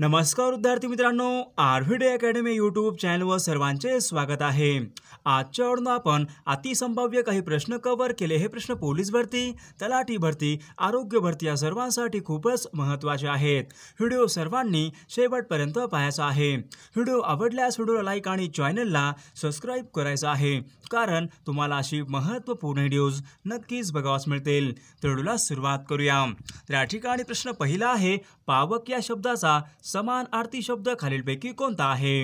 नमस्कार विद्यार्थी मित्रांनो आरव्हीडे अकॅडमी यूट्यूब चॅनलवर सर्वांचे स्वागत आहे आजच्या आवडून आपण अतिसंभाव्य काही प्रश्न कव्हर केले हे प्रश्न पोलीस भरती तलाठी भरती आरोग्य भरती या सर्वांसाठी खूपच महत्त्वाचे आहेत व्हिडिओ सर्वांनी शेवटपर्यंत पाहायचा आहे व्हिडिओ आवडल्यास व्हिडिओला लाईक आणि चॅनलला सबस्क्राईब करायचं आहे कारण तुम्हाला अशी महत्त्वपूर्ण व्हिडिओज नक्कीच बघावास मिळतील तर सुरुवात करूया तर या ठिकाणी प्रश्न पहिला आहे पावक या शब्दाचा समान आरती शब्द खालीलपैकी कोणता आहे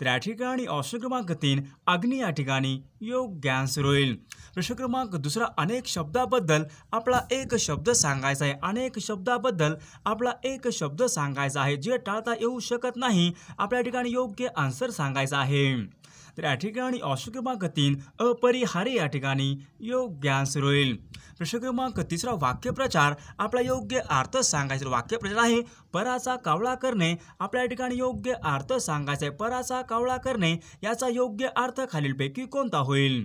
तर या ठिकाणी ऑप्शन क्रमांक तीन अग्नी या ठिकाणी योग्य आन्सर होईल प्रश्न क्रमांक दुसरा अनेक शब्दाबद्दल आपला एक शब्द सांगायचा आहे अनेक शब्दाबद्दल आपला एक शब्द सांगायचा आहे जे टाळता येऊ शकत नाही आपल्या ठिकाणी योग्य आन्सर सांगायचा आहे तर या ठिकाणी अशोक क्रमांक तीन अपरिहार्य या ठिकाणी आन्सर होईल प्रश्न क्रमांक तिसरा वाक्यप्रचार आपला योग्य अर्थ सांगायचा वाक्यप्रचार आहे पराचा कावळा करणे आपल्या ठिकाणी योग्य अर्थ सांगायचा आहे पराचा कावळा करणे याचा योग्य अर्थ खालीलपैकी कोणता होईल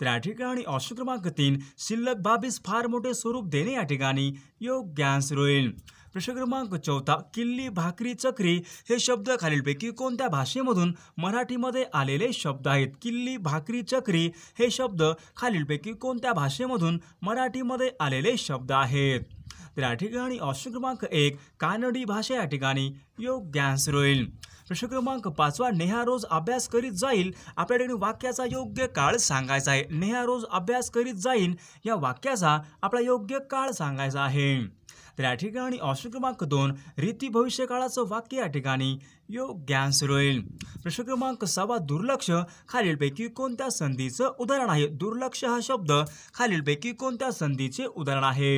तर या ठिकाणी अशोक क्रमांक तीन शिल्लक बाबीस फार मोठे स्वरूप देणे या ठिकाणी आन्सर होईल प्रश्न क्रमांक चौथा किल्ली भाकरी चक्री हे शब्द खालीलपैकी कोणत्या भाषेमधून मराठीमध्ये आलेले शब्द आहेत किल्ली भाकरी चक्री हे शब्द खालीलपैकी कोणत्या भाषेमधून मराठीमध्ये आलेले शब्द आहेत तर या ठिकाणी ऑप्शन क्रमांक एक कानडी भाषा या ठिकाणी आन्सर होईल प्रश्न क्रमांक पाचवा नेहा रोज अभ्यास करीत जाईल आपल्या ठिकाणी वाक्याचा योग्य काळ सांगायचा आहे नेहा रोज अभ्यास करीत जाईल या वाक्याचा आपला योग्य काळ सांगायचा आहे तर या ठिकाणी ऑप्शन क्रमांक दोन रीती भविष्यकाळाचं वाक्य या ठिकाणी योग्य आन्सर होईल प्रश्न क्रमांक सहावा दुर्लक्ष खालीलपैकी कोणत्या संधीचं उदाहरण आहे दुर्लक्ष हा शब्द खालीलपैकी कोणत्या संधीचे उदाहरण आहे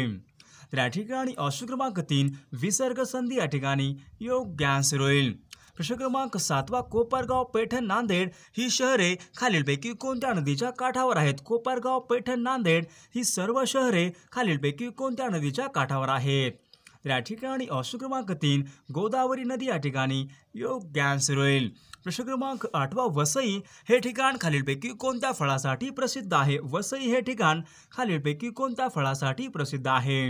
तर या ठिकाणी ऑप्शन क्रमांक तीन विसर्ग संधी या ठिकाणी योग्य आन्सर होईल प्रश्न क्रमांक सातवा कोपरगाव पैठण नांदेड ही शहरे खालीलपैकी कोणत्या नदीच्या काठावर आहेत कोपरगाव पैठण नांदेड ही सर्व शहरे खालीलपैकी कोणत्या नदीच्या काठावर आहेत त्या या ठिकाणी ऑप्शन क्रमांक तीन गोदावरी नदी या ठिकाणी योग्य आन्सर होईल प्रश्न क्रमांक आठवा वसई हे ठिकाण खालीलपैकी कोणत्या फळासाठी प्रसिद्ध आहे वसई हे ठिकाण खालीलपैकी कोणत्या फळासाठी प्रसिद्ध आहे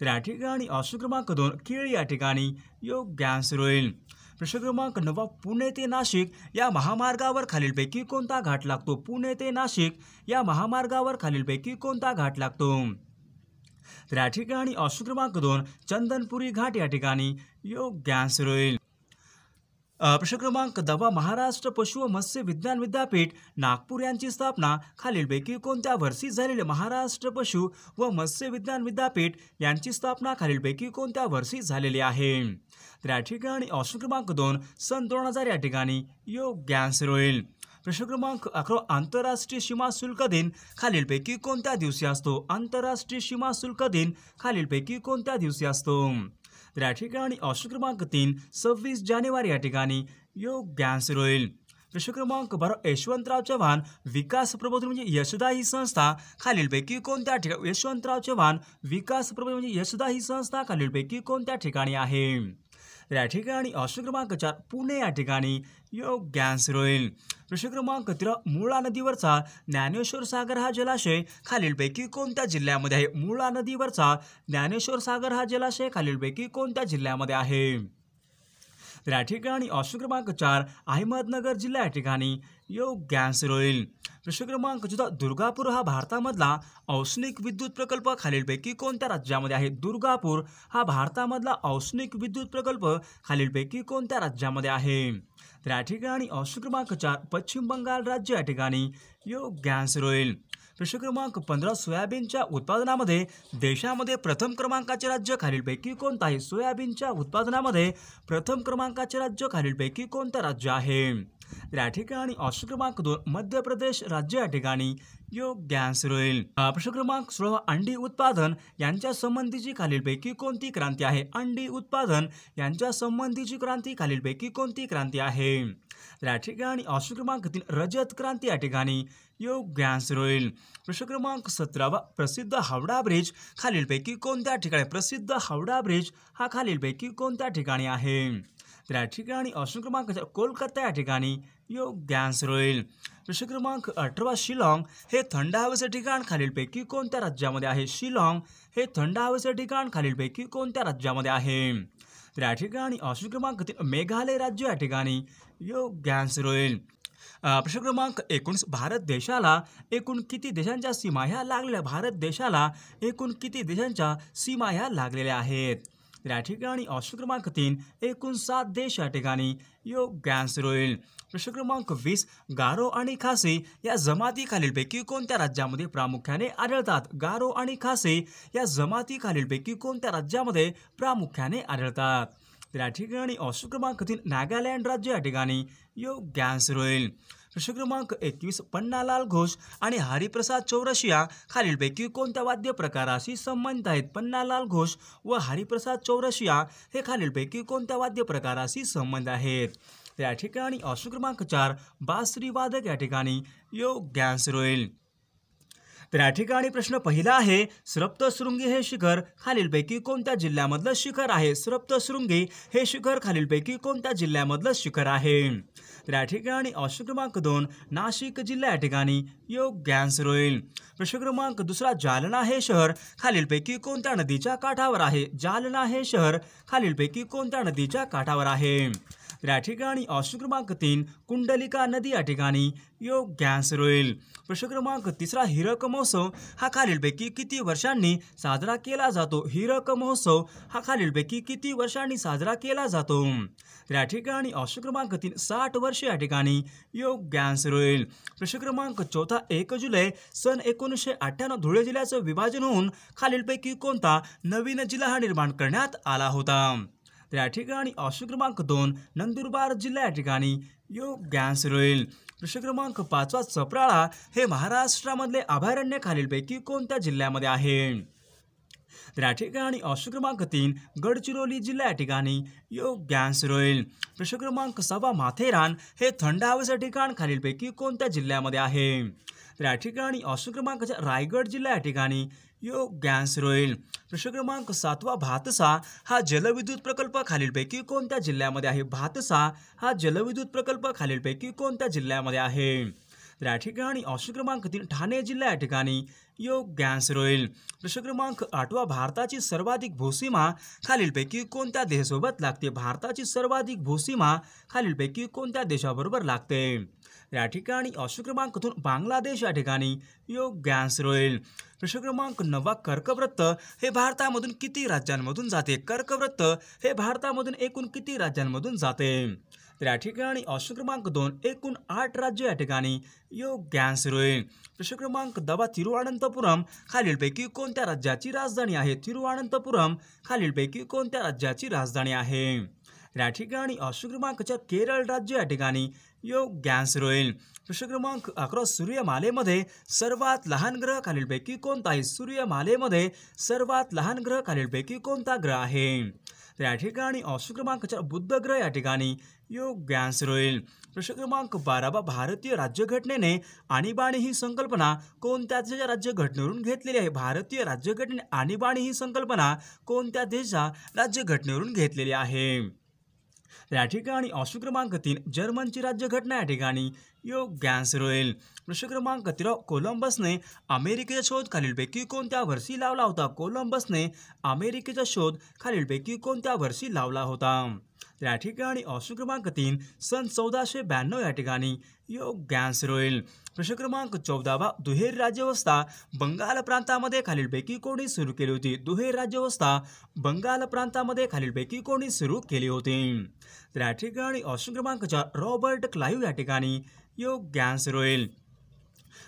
त्या या ठिकाणी ऑप्शन क्रमांक दोन केळी या ठिकाणी योग्य आन्सर होईल प्रश्न क्रमांक नवा पुणे ते नाशिक या महामार्गावर खालीलपैकी कोणता घाट लागतो पुणे ते नाशिक या महामार्गावर खालीलपैकी कोणता घाट लागतो तर या ठिकाणी ऑप्शन क्रमांक दोन चंदनपुरी घाट या ठिकाणी योग्य आन्सर होईल प्रश्न क्रमांक दवा महाराष्ट्र पशु व मत्स्य विज्ञान विद्यापीठ नागपूर यांची स्थापना खालीलपैकी कोणत्या वर्षी झालेले महाराष्ट्र पशु व मत्स्य विज्ञान विद्यापीठ यांची स्थापना खालीलपैकी कोणत्या वर्षी झालेली आहे तर या ठिकाणी ऑप्शन क्रमांक दोन सन दोन हजार या ठिकाणी योग्य आन्सर होईल प्रश्न क्रमांक अकरा आंतरराष्ट्रीय सीमा शुल्क दिन खालीलपैकी कोणत्या दिवशी असतो आंतरराष्ट्रीय सीमा शुल्क दिन खालीलपैकी कोणत्या दिवशी असतो तर या ठिकाणी ऑप्शन क्रमांक तीन सव्वीस जानेवारी या ठिकाणी योग्य आन्सर होईल प्रश्न क्रमांक बारा यशवंतराव चव्हाण विकास प्रबोधन म्हणजे यशदा ही संस्था खालीलपैकी कोणत्या ठिकाणी यशवंतराव चव्हाण विकास प्रबोधन म्हणजे यशदा ही संस्था खालीलपैकी कोणत्या ठिकाणी आहे या ठिकाणी ऑप्शन क्रमांक चार पुणे या ठिकाणी योग्य आन्सर रोईल प्रश्न क्रमांक तिरा मुळा नदीवरचा ज्ञानेश्वर सागर हा जलाशय खालीलपैकी कोणत्या जिल्ह्यामध्ये आहे मुळा नदीवरचा ज्ञानेश्वर सागर हा जलाशय खालीलपैकी कोणत्या जिल्ह्यामध्ये आहे तर या ठिकाणी ऑप्शन क्रमांक चार अहमदनगर जिल्हा या ठिकाणी योग आन्सर होईल प्रश्न क्रमांक चौदा दुर्गापूर हा भारतामधला औष्णिक विद्युत प्रकल्प खालीलपैकी कोणत्या राज्यामध्ये आहे दुर्गापूर हा भारतामधला औष्णिक विद्युत प्रकल्प खालीलपैकी कोणत्या राज्यामध्ये आहे तर या ठिकाणी ऑप्शन क्रमांक चार पश्चिम बंगाल राज्य या ठिकाणी योग आन्सर होईल प्रश्न क्रमांक पंधरा सोयाबीनच्या उत्पादनामध्ये देशामध्ये प्रथम क्रमांकाचे राज्य खालीलपैकी कोणतं आहे सोयाबीनच्या उत्पादनामध्ये प्रथम क्रमांकाचे राज्य खालीलपैकी कोणतं राज्य आहे या ठिकाणी ऑप्शन क्रमांक दोन मध्य प्रदेश राज्य या ठिकाणी योग्य आन्सर होईल प्रश्न क्रमांक सोळा अंडी उत्पादन यांच्या संबंधीची खालीलपैकी कोणती क्रांती आहे अंडी उत्पादन यांच्या संबंधीची क्रांती खालीलपैकी कोणती क्रांती आहे या ठिकाणी ऑप्शन क्रमांक तीन रजत क्रांती या ठिकाणी योग्य आन्सर होईल प्रश्न क्रमांक सतरावा प्रसिद्ध हावडा ब्रिज खालीलपैकी कोणत्या ठिकाणी प्रसिद्ध हावडा ब्रिज हा खालीलपैकी कोणत्या ठिकाणी आहे तर ठिकाणी ऑप्शन क्रमांक कोलकाता या ठिकाणी योग्यांश होईल प्रश्न क्रमांक अठरा शिलाँग हे थंड हवेचं ठिकाण खालीलपैकी कोणत्या राज्यामध्ये आहे शिलाँग हे थंड हवेचं ठिकाण खालीलपैकी कोणत्या राज्यामध्ये आहे तर या ठिकाणी ऑप्शन क्रमांक मेघालय राज्य या ठिकाणी योग्यांश होईल प्रश्न क्रमांक एकोणीस भारत देशाला एकूण किती देशांच्या सीमा ह्या लागलेल्या भारत देशाला एकूण किती देशांच्या सीमा ह्या लागलेल्या आहेत त्या या ठिकाणी ऑप्शन क्रमांक तीन एकूण सात देश या ठिकाणी योग आन्सर होईल प्रश्न क्रमांक वीस गारो आणि खासे या जमाती खालीलपैकी कोणत्या राज्यामध्ये प्रामुख्याने आढळतात गारो आणि खासे या जमाती खालीलपैकी कोणत्या राज्यामध्ये प्रामुख्याने आढळतात त्या ठिकाणी ऑप्शन क्रमांक तीन नागालँड राज्य या ठिकाणी योग आन्सर प्रश्न क्रमांक एकवीस पन्नालाल घोष आणि हरिप्रसाद चौरसिया खालीलपैकी कोणत्या वाद्य प्रकाराशी संबंधित आहेत पन्नालाल घोष व हरिप्रसाद चौरसिया हे खालीलपैकी कोणत्या वाद्य प्रकाराशी संबंध आहेत त्या ठिकाणी ऑप्शन क्रमांक चार बासरी वादक या ठिकाणी गॅन्स रोईल तर या ठिकाणी प्रश्न पहिला आहे सुरप्तशृंगी हे शिखर खालीलपैकी कोणत्या जिल्ह्यामधलं शिखर आहे सुरप्तशृंगी हे शिखर खालीलपैकी कोणत्या जिल्ह्यामधलं शिखर आहे तर या ठिकाणी ऑप्शन क्रमांक दोन नाशिक जिल्हा या ठिकाणी योग्य आन्सर होईल प्रश्न क्रमांक दुसरा जालना हे शहर खालीलपैकी कोणत्या नदीच्या काठावर आहे जालना हे शहर खालीलपैकी कोणत्या नदीच्या काठावर आहे तर या ठिकाणी ऑप्शन क्रमांक तीन कुंडलिका नदी या ठिकाणी योग्यांश होईल प्रश्न क्रमांक तिसरा हिरक महोत्सव हा खालीलपैकी किती वर्षांनी साजरा केला जातो हिरक महोत्सव हा खालीलपैकी किती वर्षांनी साजरा केला जातो या ठिकाणी ऑप्शन क्रमांक तीन साठ वर्ष या ठिकाणी योग्यांश होईल प्रश्न क्रमांक चौथा एक जुलै सन एकोणीसशे अठ्ठ्याण्णव धुळे जिल्ह्याचं विभाजन होऊन खालीलपैकी कोणता नवीन जिल्हा हा निर्माण करण्यात आला होता त्या ठिकाणी ऑप्शन क्रमांक दोन नंदुरबार जिल्हा या ठिकाणी योग गॅस होईल प्रश्न क्रमांक पाचवा चपराळा हे महाराष्ट्रामधले अभयारण्य खालीलपैकी कोणत्या जिल्ह्यामध्ये आहे तर या ठिकाणी ऑप्शन क्रमांक तीन गडचिरोली जिल्हा या ठिकाणी योग गॅस होईल प्रश्न क्रमांक सव्वा माथेरान हे थंड हवेचं ठिकाण खालीलपैकी कोणत्या जिल्ह्यामध्ये आहे तर या ठिकाणी ऑप्शन क्रमांक रायगड जिल्हा या ठिकाणी गॅस रोईल प्रश्न क्रमांक सातवा भातसा हा जलविद्युत प्रकल्प खालीलपैकी कोणत्या जिल्ह्यामध्ये आहे भातसा हा जलविद्युत प्रकल्प खालीलपैकी कोणत्या जिल्ह्यामध्ये आहे या ठिकाणी ऑप्शन क्रमांक तीन ठाणे जिल्हा या ठिकाणी योग गॅस रोईल प्रश्न क्रमांक आठवा भारताची सर्वाधिक भूसीमा खालीलपैकी कोणत्या देशासोबत लागते भारताची सर्वाधिक भूसीमा खालीलपैकी कोणत्या देशाबरोबर लागते या ठिकाणी ऑप्शन क्रमांकातून बांगलादेश या ठिकाणी योग गॅस रोईल प्रश्न क्रमांक नववा कर्कवृत्त हे भारतामधून किती राज्यांमधून जाते कर्कवृत्त हे भारतामधून एकूण किती राज्यांमधून जाते तर या ठिकाणी ऑप्शन क्रमांक दोन एकूण आठ राज्य या ठिकाणी आन्सर होईल प्रश्न क्रमांक दबा तिरुअनंतपुरम खालीलपैकी कोणत्या राज्याची राजधानी आहे तिरुअनंतपुरम खालीलपैकी कोणत्या राज्याची राजधानी आहे या ठिकाणी ऑप्शन क्रमांकच्या केरळ राज्य या ठिकाणी योग गॅन्स रोईल प्रश्न क्रमांक अकरा सूर्यमालेमध्ये सर्वात लहान ग्रह खालीलपैकी कोणता आहे सूर्यमालेमध्ये सर्वात लहान ग्रह खालीलपैकी कोणता ग्रह आहे तर या ठिकाणी ऑप्शन क्रमांक चार बुद्ध ग्रह या ठिकाणी योग गॅन्स रोईल प्रश्न क्रमांक बारा भारतीय राज्यघटनेने आणीबाणी ही संकल्पना कोणत्या देशाच्या राज्यघटनेवरून घेतलेली आहे भारतीय राज्यघटनेने आणीबाणी ही संकल्पना कोणत्या देशाच्या राज्यघटनेवरून घेतलेली आहे या ठिकाणी अशुक्रमांक क्रमांक तीन जर्मनची राज्यघटना या ठिकाणी गॅस रोईल प्रश्न क्रमांक तेरा कोलंबसने अमेरिकेचा शोध खालीलपैकी कोणत्या वर्षी लावला होता कोलंबसने अमेरिकेचा शोध खालीलपैकी कोणत्या वर्षी लावला होता या ठिकाणी ऑप्शन क्रमांक तीन सन चौदाशे ब्याण्णव या ठिकाणी योग रोईल प्रश्न क्रमांक चौदावा दुहेर राज्यव्यवस्था बंगाल प्रांतामध्ये खालीलपैकी कोणी सुरू केली होती दुहेर राज्यव्यवस्था बंगाल प्रांतामध्ये खालीलपैकी कोणी सुरू केली होती तर या ठिकाणी ऑप्शन क्रमांक चार रॉबर्ट क्लाईव्ह या ठिकाणी गॅन्स राहील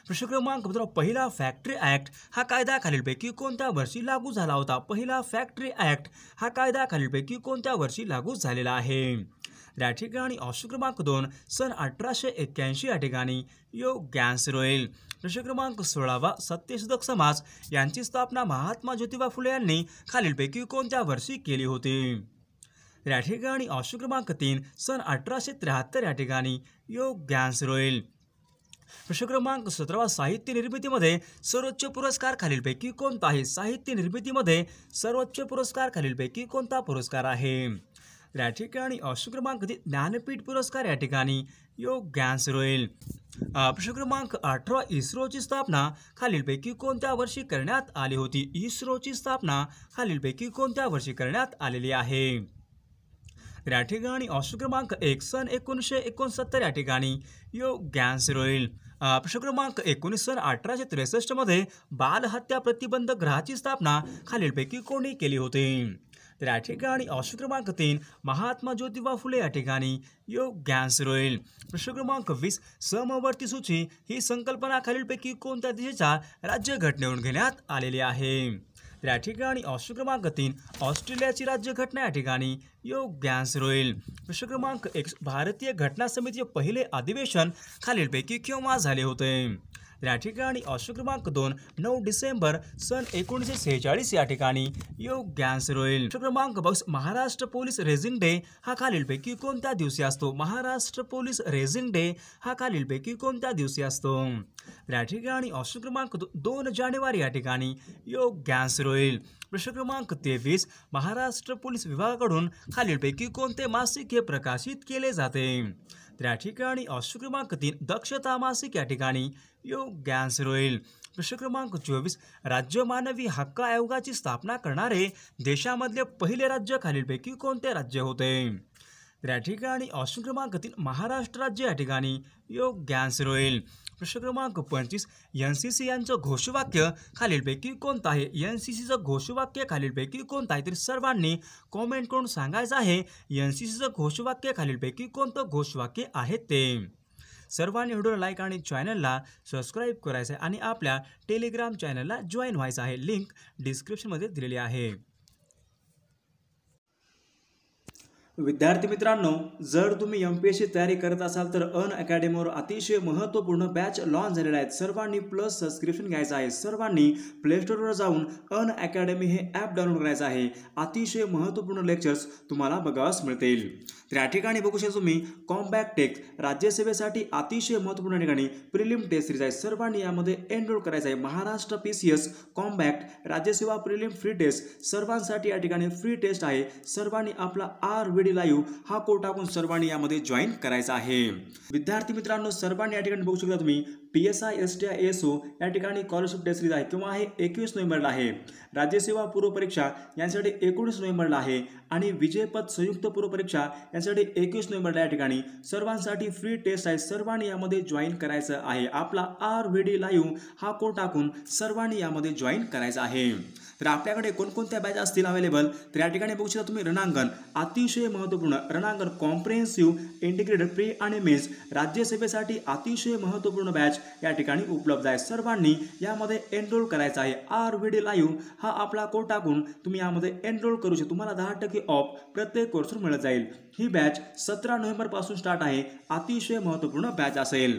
प्रश्न क्रमांक मित्र पहिला फॅक्टरी ॲक्ट हा कायदा खालीलपैकी कोणत्या वर्षी लागू झाला होता पहिला फॅक्टरी ॲक्ट हा कायदा खालीलपैकी कोणत्या वर्षी लागू झालेला आहे या ठिकाणी ऑप्शन क्रमांक दोन सन अठराशे एक्क्याऐंशी या ठिकाणी गॅन्स राहील प्रश्न क्रमांक सोळावा सत्यशोधक समाज यांची स्थापना महात्मा ज्योतिबा फुले यांनी खालीलपैकी कोणत्या वर्षी केली होती या ठिकाणी अशोक क्रमांक तीन सन अठराशे त्र्याहत्तर या ठिकाणी योग सुरू रोईल प्रश्न क्रमांक सतरावा साहित्य निर्मितीमध्ये सर्वोच्च पुरस्कार खालीलपैकी कोणता आहे साहित्य निर्मितीमध्ये सर्वोच्च पुरस्कार खालीलपैकी कोणता पुरस्कार आहे या ठिकाणी अशोक क्रमांक ज्ञानपीठ पुरस्कार या ठिकाणी योग सुरू रोईल प्रश्न क्रमांक अठरा इस्रोची स्थापना खालीलपैकी कोणत्या वर्षी करण्यात आली होती इस्रोची स्थापना खालीलपैकी कोणत्या वर्षी करण्यात आलेली आहे या ठिकाणी ऑप्शन क्रमांक एक सन एकोणीसशे एकोणसत्तर या ठिकाणी यो गॅन्स रोईल प्रश्न क्रमांक एकोणीस सन अठराशे त्रेसष्टमध्ये बालहत्या प्रतिबंध ग्रहाची स्थापना खालीलपैकी कोणी केली होती तर या ठिकाणी ऑप्शन क्रमांक तीन महात्मा ज्योतिबा फुले या ठिकाणी योग गॅन्स रोईल प्रश्न क्रमांक वीस समवर्ती सूची ही संकल्पना खालीलपैकी कोणत्या देशाच्या राज्यघटनेवरून घेण्यात आलेली आहे त्या ठिकाणी ऑस्ट्रो क्रमांक तीन ऑस्ट्रेलियाची राज्यघटना या ठिकाणी योग होईल प्रश्न क्रमांक एक भारतीय घटना समितीचे पहिले अधिवेशन खालीलपैकी केव्हा झाले होते या ठिकाणी अशोक क्रमांक दोन नऊ डिसेंबर सन एकोणीसशे सेहेचाळीस या ठिकाणी योग आन्सर होईल क्रमांक बक्स महाराष्ट्र पोलीस रेझिंग डे हा खालीलपैकी कोणत्या दिवशी असतो महाराष्ट्र पोलीस रेझिंग डे हा खालीलपैकी कोणत्या दिवशी असतो या ठिकाणी अशोक क्रमांक दोन जानेवारी या ठिकाणी योग आन्सर होईल प्रश्न क्रमांक तेवीस महाराष्ट्र पोलीस विभागाकडून खालीलपैकी कोणते मासिक हे प्रकाशित केले जाते त्या ठिकाणी अश्व क्रमांक तीन दक्षता मासिक या ठिकाणी योग होईल प्रश्न क्रमांक चोवीस राज्य मानवी हक्क आयोगाची स्थापना करणारे देशामधले पहिले राज्य खालीलपैकी कोणते राज्य होते त्या या ठिकाणी ऑप्शन क्रमांक तीन महाराष्ट्र राज्य या ठिकाणी योग्य आन्सर होईल प्रश्न क्रमांक पंचवीस एन सी सी यांचं घोषवाक्य खालीलपैकी कोणतं आहे एन सी सीचं घोषवाक्य खालीलपैकी कोणतं आहे तर सर्वांनी कॉमेंट करून सांगायचं आहे एन सी सीचं घोषवाक्य खालीलपैकी कोणतं घोषवाक्य आहे ते सर्वांनी व्हिडिओ लाईक आणि चॅनलला सबस्क्राईब करायचं आहे आणि आपल्या टेलिग्राम चॅनलला जॉईन व्हायचं आहे लिंक डिस्क्रिप्शनमध्ये दिलेली आहे विद्यार्थी मित्रांनो जर तुम्ही एम पी एस सी तयारी करत असाल तर अन अकॅडमीवर अतिशय महत्त्वपूर्ण बॅच लॉन्च झालेला आहेत सर्वांनी प्लस सबस्क्रिप्शन घ्यायचं आहे सर्वांनी प्लेस्टोरवर जाऊन अन अकॅडमी हे ॲप डाउनलोड करायचं आहे अतिशय महत्त्वपूर्ण लेक्चर्स तुम्हाला बघावास मिळतील तर या ठिकाणी बघू शकता तुम्ही कॉम्बॅक टेक राज्यसेवेसाठी अतिशय महत्त्वपूर्ण ठिकाणी प्रिलिम टेस्ट सिरीज आहे सर्वांनी यामध्ये एनरोल करायचं आहे Maharashtra P C S combat राज्यसेवा प्रिलिम फ्री टेस्ट सर्वांसाठी या ठिकाणी फ्री टेस्ट आहे सर्वांनी आपला आर व्ही डी लाईव्ह हा कोटाकून सर्वांनी यामध्ये जॉईन करायचा आहे विद्यार्थी मित्रांनो सर्वांनी या ठिकाणी बघू शकता तुम्ही P S I S T I S O या ठिकाणी स्कॉलरशिप डे सिरीज आहे किंवा हे एकवीस नोव्हेंबरला आहे राज्यसेवा पूर्वपरीक्षा यांसाठी एकोणीस नोव्हेंबरला आहे आणि विजयपद संयुक्त पूर्वपरीक्षा यांसाठी एकवीस नोव्हेंबरला या ठिकाणी सर्वांसाठी फ्री टेस्ट आहे सर्वांनी यामध्ये जॉईन करायचं आहे आपला आर व्ही डी लाईव्ह हा कोड टाकून सर्वांनी यामध्ये जॉईन करायचा आहे तर आपल्याकडे कोणकोणत्या बॅच असतील अवेलेबल तर या ठिकाणी बघू शकता तुम्ही रणांगण अतिशय महत्त्वपूर्ण रणांगण कॉम्प्रिहेन्सिव्ह इंटिग्रेटेड प्री आणि मेन्स राज्यसेवेसाठी अतिशय महत्त्वपूर्ण बॅच या ठिकाणी उपलब्ध आहे सर्वांनी यामध्ये एनरोल करायचा आहे आर व्ही डी लाईव्ह हा आपला कोड टाकून तुम्ही यामध्ये एनरोल करू शकता तुम्हाला दहा टक्के ऑफ प्रत्येक कोर्सवर मिळत जाईल ही बॅच सतरा नोव्हेंबरपासून स्टार्ट आहे अतिशय महत्त्वपूर्ण बॅच असेल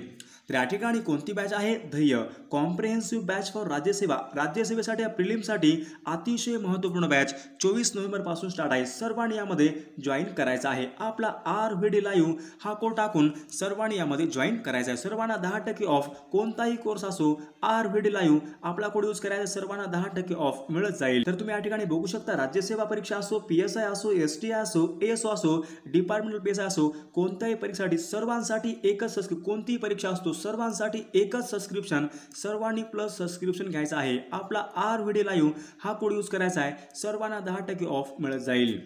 तर या ठिकाणी कोणती बॅच आहे ध्येय कॉम्प्रिहेन्सिव्ह बॅच फॉर राज्यसेवा राज्यसेवेसाठी या प्रिलिमसाठी अतिशय महत्त्वपूर्ण बॅच चोवीस नोव्हेंबरपासून स्टार्ट आहे सर्वांनी यामध्ये जॉईन करायचा आहे आपला आर व्ही डी लाईव्ह हा कोड टाकून सर्वांनी यामध्ये जॉईन करायचा आहे सर्वांना दहा टक्के ऑफ कोणताही कोर्स असो आर व्ही डी लाईव्ह आपला कोड यूज करायचा सर्वांना दहा टक्के ऑफ मिळत जाईल तर तुम्ही या ठिकाणी बघू शकता राज्यसेवा परीक्षा असो पी एस आय असो एस टी आय असो एस असो डिपार्टमेंटल पी एस आय असो कोणत्याही परीक्षेसाठी सर्वांसाठी एकच कोणतीही परीक्षा असतो सर्वांसाठी एकच सबस्क्रिप्शन सर्वांनी प्लस सबस्क्रिप्शन घ्यायचं आहे आपला आर व्हिडिओ लाईव्ह हा कोड यूज करायचा आहे सर्वांना दहा टक्के ऑफ मिळत जाईल